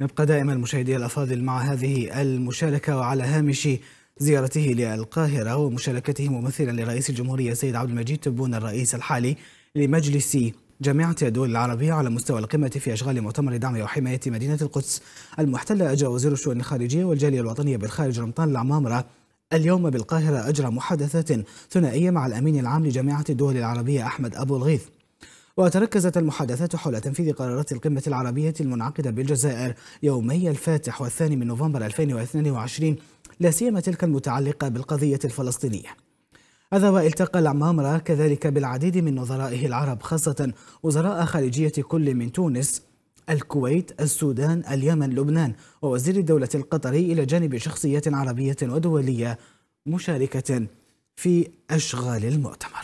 نبقى دائما مشاهدي الأفاضل مع هذه المشاركة وعلى هامش زيارته للقاهرة ومشاركته ممثلا لرئيس الجمهورية السيد عبد المجيد تبون الرئيس الحالي لمجلس جامعة الدول العربية على مستوى القمة في أشغال مؤتمر دعم وحماية مدينة القدس المحتلة أجرى وزير الشؤون الخارجية والجالية الوطنية بالخارج رمضان العمامرة اليوم بالقاهرة أجرى محادثات ثنائية مع الأمين العام لجامعة الدول العربية أحمد أبو الغيث وتركزت المحادثات حول تنفيذ قرارات القمة العربية المنعقدة بالجزائر يومي الفاتح والثاني من نوفمبر 2022 لا سيما تلك المتعلقة بالقضية الفلسطينية هذا والتقى العمامرة كذلك بالعديد من نظرائه العرب خاصة وزراء خارجية كل من تونس الكويت السودان اليمن لبنان ووزير الدولة القطري إلى جانب شخصيات عربية ودولية مشاركة في أشغال المؤتمر